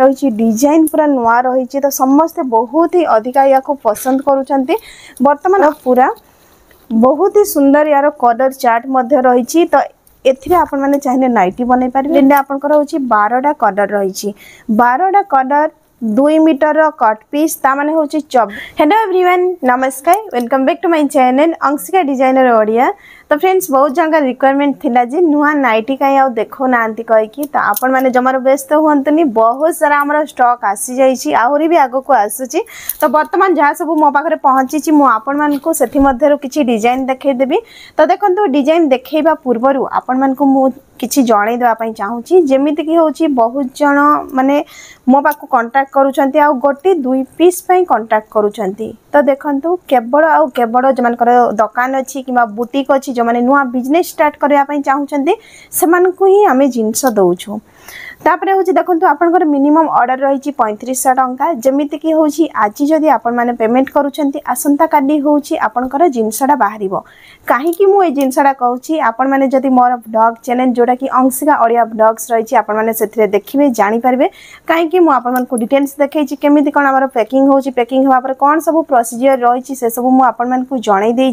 ରହିଛି ଡିଜାଇନ୍ ପୁରା ନୂଆ ରହିଛି ତ ସମସ୍ତେ ବହୁତ ହି ଅଧିକା ୟାକୁ ପସନ୍ଦ କରୁଛନ୍ତି ବର୍ତ୍ତମାନ ପୁରା ବହୁତ ହି ସୁନ୍ଦର ୟାର କଲର୍ ଚାର୍ଟ ମଧ୍ୟ ରହିଛି ତ ଏଥିରେ ଆପଣମାନେ ଚାହିଁଲେ ନାଇଟି ବନେଇ ପାରିବେ ଏଇଟା ଆପଣଙ୍କର ହେଉଛି ବାରଟା କଲର୍ ରହିଛି ବାରଟା କଲର୍ দুই মিটর কট পিস তা মানে হচ্ছে চব হ্যালো এভরিওয়ান নমস্কার welcome back to my channel Anshika designer Odia তো ফ্রেন্ডস বহুত জনকার রিকোয়ারমেন্ট লা যে নূয়া নাইটি কাই আউ দেখো না কইকি তো আপন মানে জমার ব্যস্ত হুঁতনি বহুত সারা আমার স্টক আসি যাইছি আহরি বি আগকু আসুচি তো বর্তমান যা সব মো পাখে পৌঁছিছি মু আপন মানুষ সেথি মধ্যে কিছু ডিজাইন দেখাই দেবি তো দেখুন ডিজাইন দেখাইবা পূর্বর আপন মানুষ କିଛି ଜଣାଇ ଦେବା ପାଇଁ ଚାହୁଁଛି ଯେମିତିକି ହେଉଛି ବହୁତ ଜଣ ମାନେ ମୋ ପାଖକୁ କଣ୍ଟାକ୍ଟ କରୁଛନ୍ତି ଆଉ ଗୋଟେ ଦୁଇ ପିସ୍ ପାଇଁ କଣ୍ଟାକ୍ଟ କରୁଛନ୍ତି ତ ଦେଖନ୍ତୁ କେବଳ ଆଉ କେବଳ ଯେଉଁମାନଙ୍କର ଦୋକାନ ଅଛି କିମ୍ବା ବୁଟିକ୍ ଅଛି ଯେଉଁମାନେ ନୂଆ ବିଜନେସ୍ ଷ୍ଟାର୍ଟ କରିବା ପାଇଁ ଚାହୁଁଛନ୍ତି ସେମାନଙ୍କୁ ହିଁ ଆମେ ଜିନିଷ ଦେଉଛୁ तापर हूँ देखो आप मिनिमम अर्डर रही पैंतीस टाँचा जमीक हूँ आज जदि आपमेंट करसंता का हूँ आपंकर जिनसटा बाहर कहीं जिनसटा कहि आपने मोर ब्लग चेल जोटा कि अंशिका अड़िया ब्लग्स रही आपरे देखिए जापर कहीं आपको डिटेल्स देखिए केमी कौन आम पैकिंग हूँ पैकिंग होगापर कौन सब प्रोसीजर रही से सब मुझे जनईदी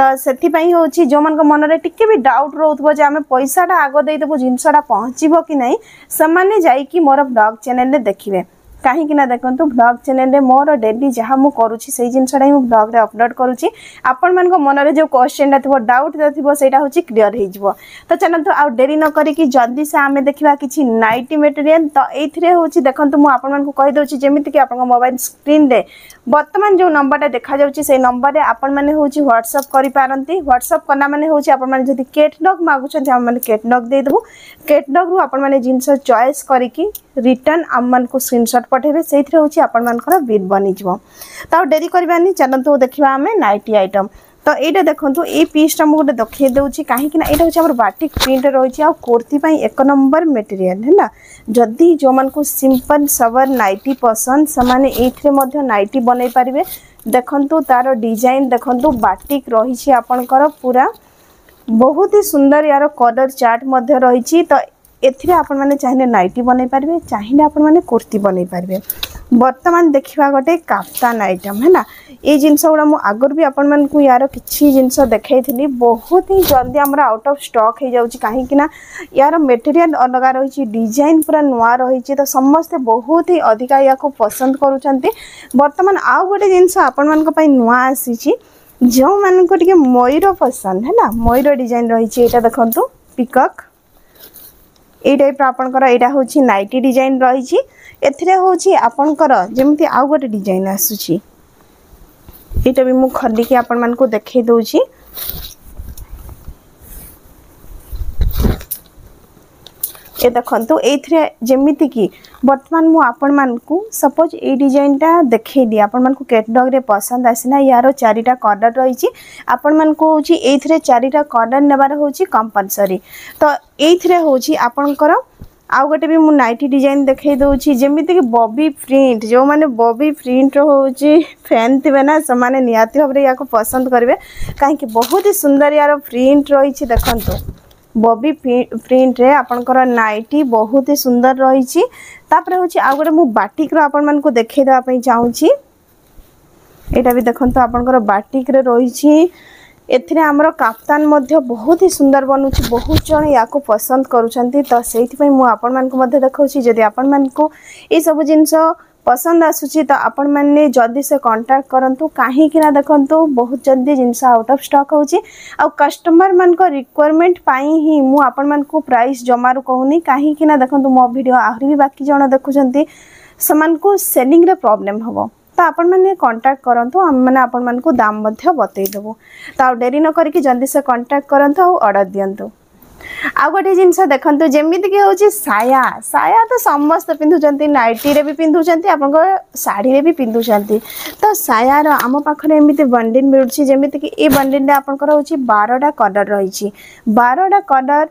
तो से हूँ जो मन में टी डाउट रोथ जो आम पैसाटा आग देदेबू जिनसटा पहुँचब कि नहीं सामान्य जायकी मोर ब्लग चेल देखे କାହିଁକିନା ଦେଖନ୍ତୁ ବ୍ଲଗ୍ ଚ୍ୟାନେଲ୍ରେ ମୋର ଡେଲି ଯାହା ମୁଁ କରୁଛି ସେଇ ଜିନିଷଟା ହିଁ ମୁଁ ବ୍ଲଗ୍ରେ ଅପଲୋଡ଼ କରୁଛି ଆପଣମାନଙ୍କ ମନରେ ଯେଉଁ କ୍ୱେଶ୍ଚିନ୍ଟା ଥିବ ଡାଉଟ୍ଟା ଥିବ ସେଇଟା ହେଉଛି କ୍ଲିଅର୍ ହେଇଯିବ ତ ଚାଲନ୍ତୁ ଆଉ ଡେରି ନ କରିକି ଜଲ୍ଦି ସେ ଆମେ ଦେଖିବା କିଛି ନାଇଟି ମେଟେରିଆଲ୍ ତ ଏଇଥିରେ ହେଉଛି ଦେଖନ୍ତୁ ମୁଁ ଆପଣମାନଙ୍କୁ କହିଦେଉଛି ଯେମିତିକି ଆପଣଙ୍କ ମୋବାଇଲ୍ ସ୍କ୍ରିନ୍ରେ ବର୍ତ୍ତମାନ ଯେଉଁ ନମ୍ବରଟା ଦେଖାଯାଉଛି ସେଇ ନମ୍ବରରେ ଆପଣମାନେ ହେଉଛି ହ୍ୱାଟ୍ସଅପ୍ କରିପାରନ୍ତି ହ୍ୱାଟ୍ସଅପ୍ କଲା ମାନେ ହେଉଛି ଆପଣମାନେ ଯଦି କେଟଲଗ୍ ମାଗୁଛନ୍ତି ଆମେମାନେ କେଟଲଗ୍ ଦେଇଦେବୁ କେଟଲଗ୍ରୁ ଆପଣମାନେ ଜିନିଷ ଚଏସ୍ କରିକି ରିଟର୍ଣ୍ଣ ଆମମାନଙ୍କୁ ସ୍କ୍ରିନ୍ସଟ୍ ପଠାଇବେ ସେଇଥିରେ ହେଉଛି ଆପଣମାନଙ୍କର ବିଲ୍ ବନିଯିବ ତ ଆଉ ଡେରି କରିବାନି ଚାଲନ୍ତୁ ଦେଖିବା ଆମେ ନାଇଟି ଆଇଟମ୍ ତ ଏଇଟା ଦେଖନ୍ତୁ ଏଇ ପିସ୍ଟା ମୁଁ ଗୋଟେ ଦେଖାଇ ଦେଉଛି କାହିଁକିନା ଏଇଟା ହେଉଛି ଆମର ବାଟିକ୍ ପ୍ରିଣ୍ଟ ରହିଛି ଆଉ କୁର୍ତ୍ତୀ ପାଇଁ ଏକ ନମ୍ବର ମେଟେରିଆଲ୍ ହେଲା ଯଦି ଯେଉଁମାନଙ୍କୁ ସିମ୍ପଲ୍ ସବର ନାଇଟି ପସନ୍ଦ ସେମାନେ ଏଇଥିରେ ମଧ୍ୟ ନାଇଟି ବନେଇ ପାରିବେ ଦେଖନ୍ତୁ ତାର ଡିଜାଇନ୍ ଦେଖନ୍ତୁ ବାଟିକ୍ ରହିଛି ଆପଣଙ୍କର ପୁରା ବହୁତ ହି ସୁନ୍ଦର ୟାର କଲର୍ ଚାର୍ଟ ମଧ୍ୟ ରହିଛି ତ एपे चाहिए नाइटी बनई पारे चाहिए आपर्ती मैंने कुर्ती बन पारे बर्तमान देखा गोटे काफ्तान आइटम है ना ये जिनस गुड़ा मुझे आगर भी आपण मैं यार किसी जिनस देखी बहुत ही जल्दी आम आउट अफ स्टक् कहीं यार मेटेरियाल अलग रही डिजाइन पूरा नुआ रही तो समस्ते बहुत ही अधिका या पसंद बर्तमान आउ गोटे जिनस नुआ आसी जो मानक मयूर पसंद है ना मयूर डिजाइन रही देखूँ पिकअक এই টাইপ্র আপনার এটা হচ্ছে নাইটি ডিজাইন রয়েছে এতে হচ্ছে আপনার যেমি আউ গোটে ডিজাইন আসুচি এটা বি মু খোলিকি আপনার দেখাই দেছি ये देखो ये कि बर्तमान मुझे सपोज ये डिजाइन टा देखे आपण मैं कैटडग्रे पसंद आसना यार चारिटा कर्डर रही आपण मानी ये चारिटा कर्डर नेबार हूँ कंपलसरी तो ये हूँ आपणकर आउ गोटे भी मुझे नाइटी डिजाइन देखे जमीक बबी प्रिंट जो मैंने बबी प्रिंट हूँ फैन थे ना से निहाती भाव या पसंद करेंगे कहीं बहुत ही सुंदर यार प्रिंट रही देखता ববি প্রিন্টরে আপনার নাইটি বহুত হি সুন্দর রয়েছে তাপরে হচ্ছে আউ গোটে মু বাটিক্র আপনার দেখাই দেওয়া চাহুছি এটা বি দেখুন আপনার বাটিক্রে রয়েছে এতে আমার কাপ্তান বহুত হি সুন্দর বনুছি বহু জন ইয়াকে পসন্দ করছেন তো সেইপাই মু আপনার দেখাচ্ছি যদি আপনার এইসব জিনিস ପସନ୍ଦ ଆସୁଛି ତ ଆପଣମାନେ ଯଦି ସେ କଣ୍ଟାକ୍ଟ କରନ୍ତୁ କାହିଁକିନା ଦେଖନ୍ତୁ ବହୁତ ଜଲ୍ଦି ଜିନିଷ ଆଉଟ୍ ଅଫ୍ ଷ୍ଟକ୍ ହେଉଛି ଆଉ କଷ୍ଟମରମାନଙ୍କ ରିକ୍ୱାରମେଣ୍ଟ ପାଇଁ ହିଁ ମୁଁ ଆପଣମାନଙ୍କୁ ପ୍ରାଇସ୍ ଜମାରୁ କହୁନି କାହିଁକିନା ଦେଖନ୍ତୁ ମୋ ଭିଡ଼ିଓ ଆହୁରି ବି ବାକି ଜଣ ଦେଖୁଛନ୍ତି ସେମାନଙ୍କୁ ସେଲିଂରେ ପ୍ରୋବ୍ଲେମ୍ ହେବ ତ ଆପଣମାନେ କଣ୍ଟାକ୍ଟ କରନ୍ତୁ ଆମେମାନେ ଆପଣମାନଙ୍କୁ ଦାମ୍ ମଧ୍ୟ ବତେଇଦେବୁ ତ ଆଉ ଡେରି ନ କରିକି ଜଲ୍ଦି ସେ କଣ୍ଟାକ୍ଟ କରନ୍ତୁ ଆଉ ଅର୍ଡ଼ର ଦିଅନ୍ତୁ ଆଉ ଗୋଟେ ଜିନିଷ ଦେଖନ୍ତୁ ଯେମିତିକି ହେଉଛି ସାୟା ସାୟା ତ ସମସ୍ତେ ପିନ୍ଧୁଛନ୍ତି ନାଇଟିରେ ବି ପିନ୍ଧୁଛନ୍ତି ଆପଣଙ୍କ ଶାଢ଼ୀରେ ବି ପିନ୍ଧୁଛନ୍ତି ତ ସାୟାର ଆମ ପାଖରେ ଏମିତି ବଣ୍ଡିନ୍ ମିଳୁଛି ଯେମିତିକି ଏ ବଣ୍ଡିନ୍ଟା ଆପଣଙ୍କର ହେଉଛି ବାରଟା କଲର୍ ରହିଛି ବାରଟା କଲର୍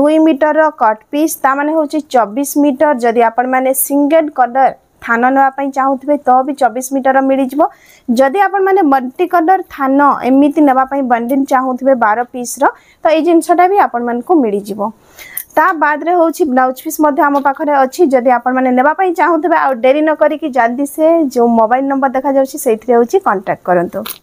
ଦୁଇ ମିଟରର କଟ୍ ପିସ୍ ତା ମାନେ ହେଉଛି ଚବିଶ ମିଟର ଯଦି ଆପଣମାନେ ସିଙ୍ଗେଲ୍ କଲର୍ থান নেওয়া চাহুবে তো বি চবিশ মিটর মিলিযোগ যদি আপনার মল্টি কলর থান এমিতি নেওয়া বন্ডিল চাহুবে বার পিস্র তো এই জিনিসটা বি আপনার মিলিযোগ তা বাদরে হচ্ছে ব্লাউজ পিস মধ্যে আমার পাখে অছি যদি আপনার নেওয়া চাহুবে আেরি নকি জলদি সে যে মোবাইল নম্বর দেখা যাচ্ছে সেইথে হচ্ছে কন্টাক্ট করতু